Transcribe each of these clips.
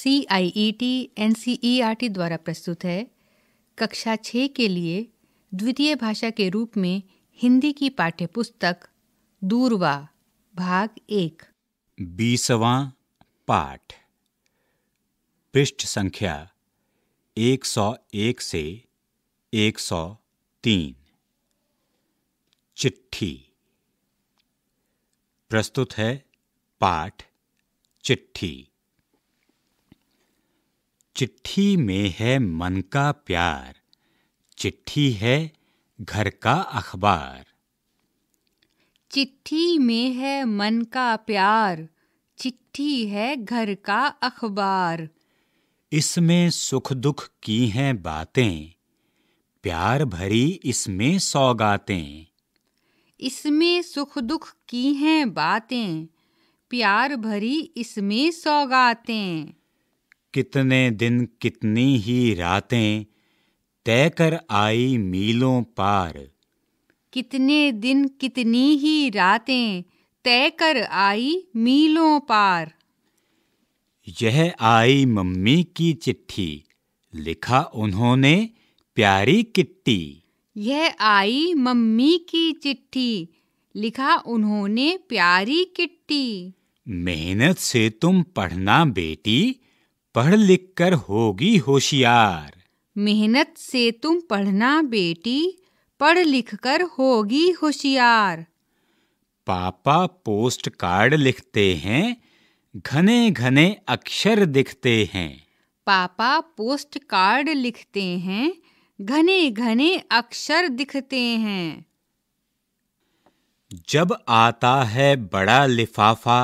C I E T N C E R T द्वारा प्रस्तुत है कक्षा छ के लिए द्वितीय भाषा के रूप में हिंदी की पाठ्यपुस्तक दूरवा भाग एक बीसवा पाठ पृष्ठ संख्या 101 से 103 चिट्ठी प्रस्तुत है पाठ चिट्ठी चिट्ठी में है मन का प्यार चिट्ठी है घर का अखबार चिट्ठी में है मन का प्यार चिट्ठी है घर का अखबार इसमें सुख दुख की हैं बातें प्यार भरी इसमें सौगातें इसमें सुख दुख की हैं बातें प्यार भरी इसमें सौगातें कितने दिन कितनी ही रातें तय कर आई मीलों पार कितने दिन कितनी ही रातें तय कर आई मीलों पार यह आई मम्मी की चिट्ठी लिखा उन्होंने प्यारी किट्टी यह आई मम्मी की चिट्ठी लिखा उन्होंने प्यारी किट्टी मेहनत से तुम पढ़ना बेटी पढ़ लिख कर होगी होशियार मेहनत से तुम पढ़ना बेटी पढ़ लिख कर होगी होशियार पापा पोस्ट कार्ड लिखते हैं घने घने अक्षर दिखते हैं पापा पोस्ट कार्ड लिखते हैं घने घने अक्षर दिखते हैं जब आता है बड़ा लिफाफा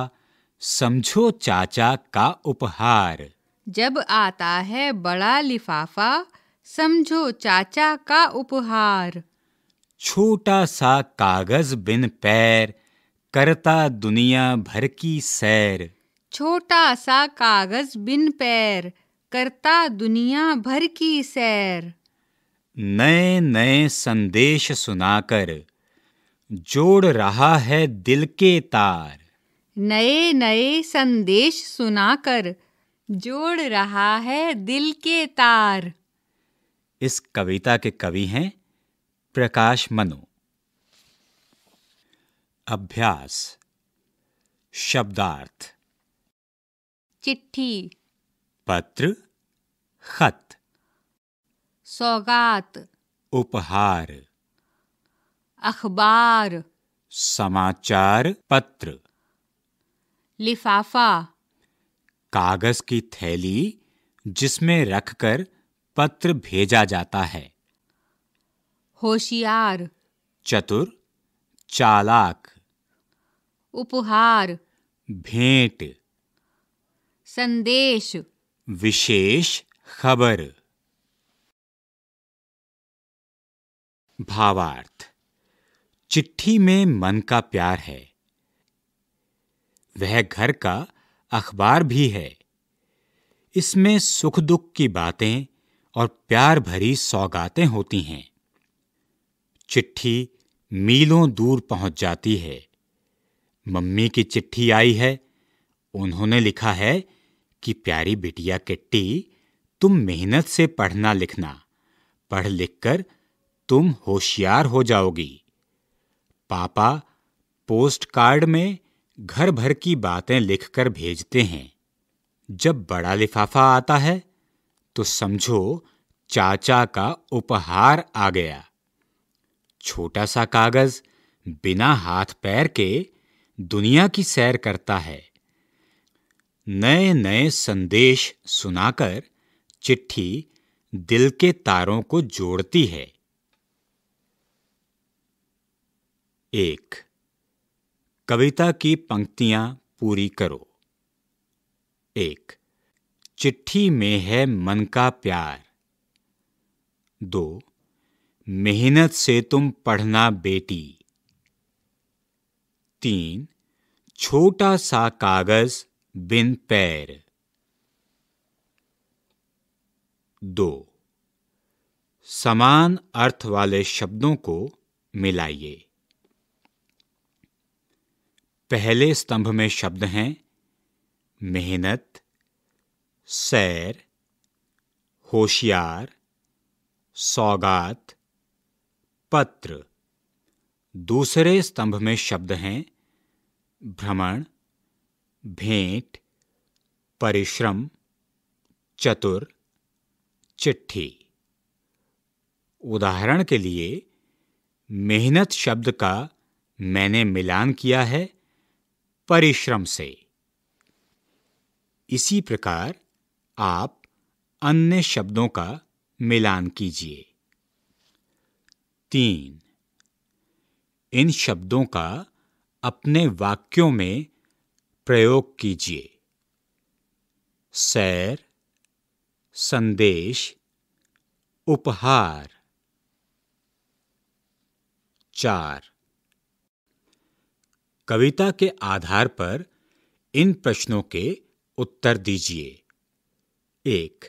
समझो चाचा का उपहार जब आता है बड़ा लिफाफा समझो चाचा का उपहार छोटा सा कागज बिन पैर करता दुनिया भर की सैर छोटा सा कागज बिन पैर करता दुनिया भर की सैर नए नए संदेश सुनाकर जोड़ रहा है दिल के तार नए नए संदेश सुनाकर जोड़ रहा है दिल के तार इस कविता के कवि हैं प्रकाश मनु अभ्यास शब्दार्थ चिट्ठी पत्र खत सौगात उपहार अखबार समाचार पत्र लिफाफा कागज की थैली जिसमें रखकर पत्र भेजा जाता है होशियार चतुर चालाक उपहार भेंट संदेश विशेष खबर भावार्थ चिट्ठी में मन का प्यार है वह घर का अखबार भी है इसमें सुख दुख की बातें और प्यार भरी सौगातें होती हैं चिट्ठी मीलों दूर पहुंच जाती है मम्मी की चिट्ठी आई है उन्होंने लिखा है कि प्यारी बिटिया किट्टी तुम मेहनत से पढ़ना लिखना पढ़ लिखकर तुम होशियार हो जाओगी पापा पोस्ट कार्ड में घर भर की बातें लिखकर भेजते हैं जब बड़ा लिफाफा आता है तो समझो चाचा का उपहार आ गया छोटा सा कागज बिना हाथ पैर के दुनिया की सैर करता है नए नए संदेश सुनाकर चिट्ठी दिल के तारों को जोड़ती है एक कविता की पंक्तियां पूरी करो एक चिट्ठी में है मन का प्यार दो मेहनत से तुम पढ़ना बेटी तीन छोटा सा कागज बिन पैर दो समान अर्थ वाले शब्दों को मिलाइए पहले स्तंभ में शब्द हैं मेहनत सैर होशियार सौगात पत्र दूसरे स्तंभ में शब्द हैं भ्रमण भेंट परिश्रम चतुर चिट्ठी उदाहरण के लिए मेहनत शब्द का मैंने मिलान किया है परिश्रम से इसी प्रकार आप अन्य शब्दों का मिलान कीजिए तीन इन शब्दों का अपने वाक्यों में प्रयोग कीजिए सैर संदेश उपहार चार कविता के आधार पर इन प्रश्नों के उत्तर दीजिए एक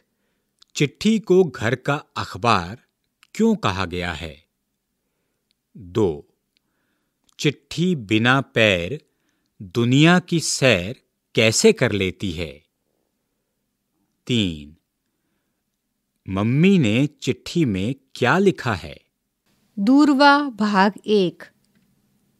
चिट्ठी को घर का अखबार क्यों कहा गया है दो चिट्ठी बिना पैर दुनिया की सैर कैसे कर लेती है तीन मम्मी ने चिट्ठी में क्या लिखा है दूरवा भाग एक